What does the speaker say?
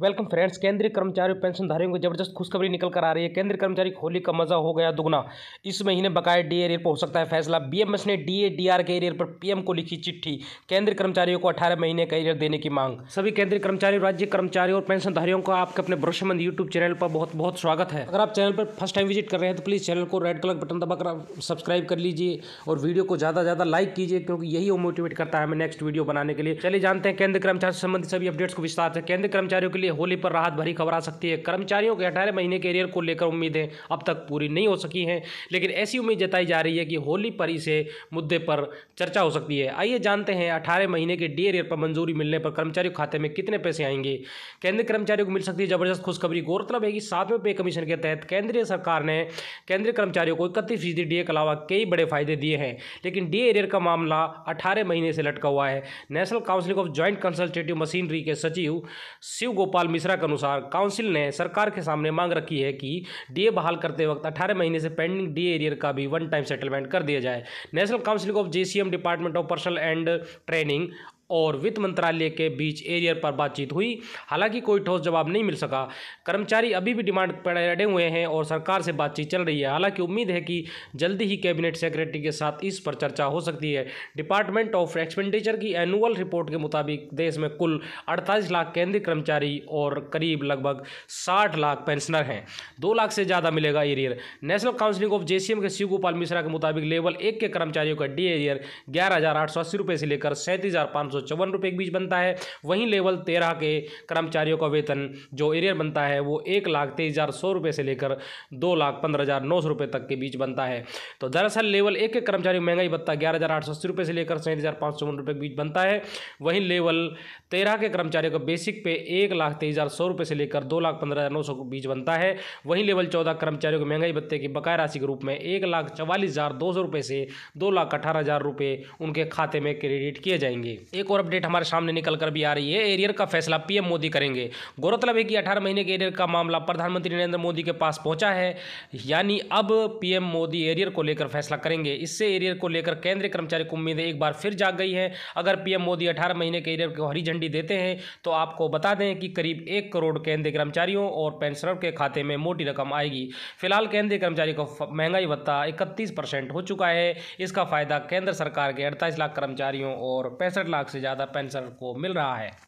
welcome friends केंद्रीय कर्मचारी pension पेंशनधारियों को जबरदस्त खुशखबरी निकल कर आ रही है केंद्रीय कर्मचारी होली का मजा हो गया दुगना इस महीने बकाया डी एरियर पर हो सकता है फैसला बीएमएस ने डी ए डी आर के एरियर पर पीएम को लिखी चिट्ठी केंद्रीय कर्मचारियों को 18 महीने का एरियर देने की मांग सभी केंद्रीय कर्मचारी राज्य कर्मचारी और पेंशनधारियों का आपके अपने भरोसेमंद यूट्यूब चैनल पर बहुत बहुत स्वागत है अगर आप चैनल पर फर्स्ट टाइम विजिट कर रहे हैं तो प्लीज़ चैनल को रेड कलर बटन दबाकर सब्सक्राइब कर लीजिए और वीडियो को ज़्यादा ज़्यादा लाइक कीजिए क्योंकि यही वो मोटिवेट करता है हमें नेक्स्ट वीडियो बनाने के लिए चलिए जानते हैं केंद्रीय कर्मचारी संबंधित सभी अपडेट्स को विस्तार से केंद्रीय कर्मचारियों के लिए लिए होली पर राहत भरी खबर आ सकती है कर्मचारियों के अठारह महीने कैरियर को लेकर उम्मीदें अब तक पूरी नहीं हो सकी हैं लेकिन ऐसी उम्मीद जताई जा रही है कि होली पर इसे मुद्दे पर चर्चा हो सकती है आइए जानते हैं अठारह महीने के डी एरियर पर मंजूरी मिलने पर कर्मचारियों खाते में कितने पैसे आएंगे केंद्रीय कर्मचारियों को मिल सकती है जबरदस्त खुशखबरी गौरतलब है कि सातवें पे कमीशन के तहत केंद्रीय सरकार ने केंद्रीय कर्मचारियों को इकतीस फीसदी डीए के अलावा कई बड़े फायदे दिए हैं लेकिन डी एरियर का मामला अठारह महीने से लटका हुआ है national council of joint consultative machinery के सचिव शिव गोपाल गोपाल मिश्रा के अनुसार काउंसिल ने सरकार के सामने मांग रखी है कि डीए बहाल करते वक्त अठारह महीने से पेंडिंग डी एरियर का भी वन टाइम सेटलमेंट कर दिया जाए national council of JCM department of personnel and training और वित्त मंत्रालय के बीच एरियर पर बातचीत हुई हालांकि कोई ठोस जवाब नहीं मिल सका कर्मचारी अभी भी डिमांड पर अड़े हुए हैं और सरकार से बातचीत चल रही है हालांकि उम्मीद है कि जल्दी ही कैबिनेट सेक्रेटरी के साथ इस पर चर्चा हो सकती है डिपार्टमेंट ऑफ एक्सपेंडिचर की एनुअल रिपोर्ट के मुताबिक देश में कुल अड़तालीस लाख केंद्रीय कर्मचारी और करीब लगभग साठ लाख पेंशनर हैं दो लाख से ज़्यादा मिलेगा arrear national counselling of J के शिव गोपाल मिश्रा के मुताबिक लेवल एक के कर्मचारियों का डी एरियर ग्यारह से लेकर सैंतीस सौ चौवन रुपये के बीच बनता है वहीं लेवल तेरह के कर्मचारियों का वेतन जो एरियर बनता है वो एक लाख तेईस हज़ार सौ रुपये से लेकर दो लाख पंद्रह हज़ार नौ सौ रुपये तक के बीच बनता है तो दरअसल लेवल एक के कर्मचारी महंगाई भत्ता ग्यारह हज़ार आठ सौ अस्सी रुपये से लेकर सैंतीस हज़ार पाँच सौ रुपये के बीच बनता है वहीं लेवल तेरह के कर्मचारियों का बेसिक पे एक लाख तेईस हज़ार सौ रुपये से लेकर दो लाख पंद्रह हज़ार नौ सौ के बीच बनता है वहीं लेवल चौदह कर्मचारियों के महंगाई भत्ते की बकाया राशि के रूप में एक लाख चवालीस हज़ार दो सौ रुपये से दो लाख अठारह हज़ार रुपये उनके खाते में क्रेडिट किए जाएंगे एक एक और अपडेट हमारे सामने निकल कर भी आ रही है एरियर का फैसला पीएम मोदी करेंगे गौरतलब है कि अठारह महीने के एरियर का मामला प्रधानमंत्री नरेंद्र मोदी के पास पहुंचा है यानी अब पीएम मोदी एरियर को लेकर फैसला करेंगे इससे एरियर को लेकर केंद्रीय कर्मचारी को उम्मीदें एक बार फिर जाग गई है अगर पीएम मोदी अठारह महीने के एरियर को हरी झंडी देते हैं तो आपको बता दें कि करीब एक करोड़ केंद्रीय कर्मचारियों और पेंशनर के खाते में मोटी रकम आएगी फिलहाल केंद्रीय कर्मचारी को महंगाई भत्ता इकतीस हो चुका है इसका फायदा केंद्र सरकार के अड़तालीस लाख कर्मचारियों और पैंसठ लाख से ज़्यादा पेंशनर को मिल रहा है